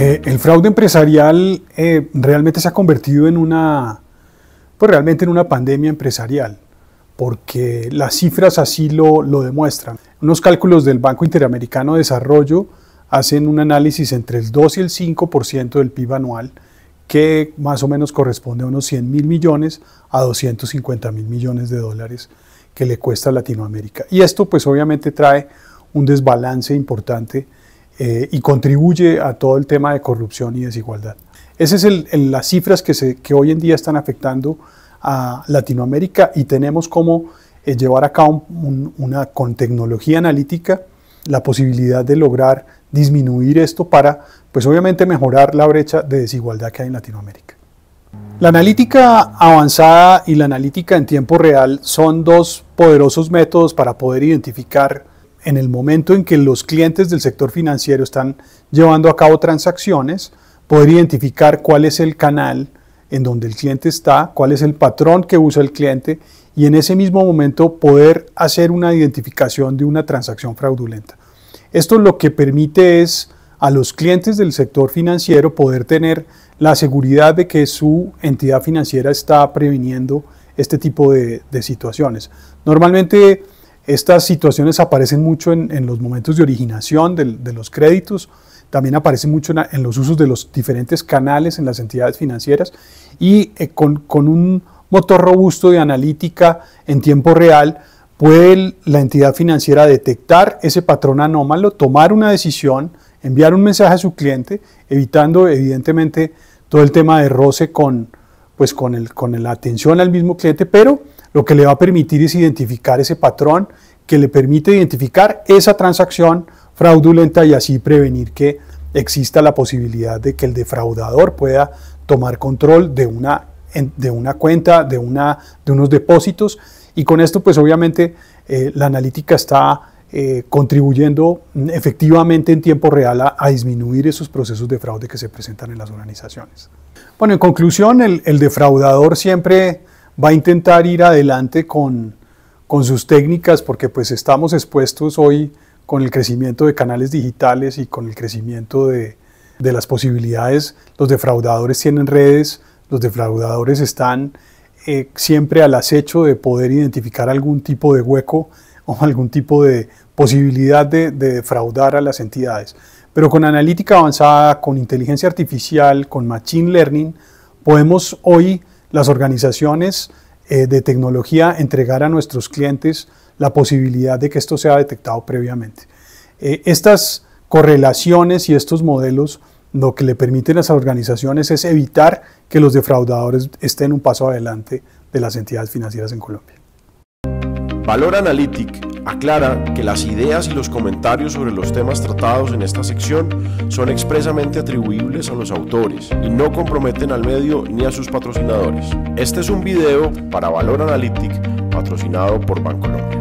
Eh, el fraude empresarial eh, realmente se ha convertido en una, pues realmente en una pandemia empresarial, porque las cifras así lo, demuestran. Unos cálculos del Banco Interamericano de Desarrollo hacen un análisis entre el 2 y el 5% del PIB anual, que más o menos corresponde a unos 100 mil millones a 250 mil millones de dólares que le cuesta a Latinoamérica. Y esto pues obviamente trae un desbalance importante eh, y contribuye a todo el tema de corrupción y desigualdad. Esas son las cifras que, hoy en día están afectando a Latinoamérica y tenemos como eh, llevar a cabo una, con tecnología analítica la posibilidad de lograr disminuir esto para, pues obviamente, mejorar la brecha de desigualdad que hay en Latinoamérica. La analítica avanzada y la analítica en tiempo real son dos poderosos métodos para poder identificar en el momento en que los clientes del sector financiero están llevando a cabo transacciones, poder identificar cuál es el canal en donde el cliente está, cuál es el patrón que usa el cliente y en ese mismo momento poder hacer una identificación de una transacción fraudulenta. Esto lo que permite es a los clientes del sector financiero poder tener la seguridad de que su entidad financiera está previniendo este tipo de, de situaciones. Normalmente estas situaciones aparecen mucho en, los momentos de originación de, los créditos, también aparecen mucho en, los usos de los diferentes canales en las entidades financieras y eh, con, un motor robusto de analítica en tiempo real puede la entidad financiera detectar ese patrón anómalo, tomar una decisión, enviar un mensaje a su cliente, evitando evidentemente todo el tema de roce con, pues con, con la atención al mismo cliente, pero lo que le va a permitir es identificar ese patrón que le permite identificar esa transacción fraudulenta y así prevenir que exista la posibilidad de que el defraudador pueda tomar control de una, de una cuenta, de, una, de unos depósitos. Y con esto, pues obviamente, eh, la analítica está eh, contribuyendo mm, efectivamente en tiempo real a, disminuir esos procesos de fraude que se presentan en las organizaciones. Bueno, en conclusión, el, el defraudador siempre va a intentar ir adelante con, con sus técnicas porque pues estamos expuestos hoy con el crecimiento de canales digitales y con el crecimiento de, de las posibilidades. Los defraudadores tienen redes, los defraudadores están eh, siempre al acecho de poder identificar algún tipo de hueco o algún tipo de posibilidad de, de defraudar a las entidades. Pero con analítica avanzada, con inteligencia artificial, con machine learning, podemos hoy las organizaciones eh, de tecnología entregar a nuestros clientes la posibilidad de que esto sea detectado previamente. Eh, estas correlaciones y estos modelos lo que le permiten a las organizaciones es evitar que los defraudadores estén un paso adelante de las entidades financieras en Colombia. Valor Analytic aclara que las ideas y los comentarios sobre los temas tratados en esta sección son expresamente atribuibles a los autores y no comprometen al medio ni a sus patrocinadores. Este es un video para Valor Analytic patrocinado por Banco Bancolombia.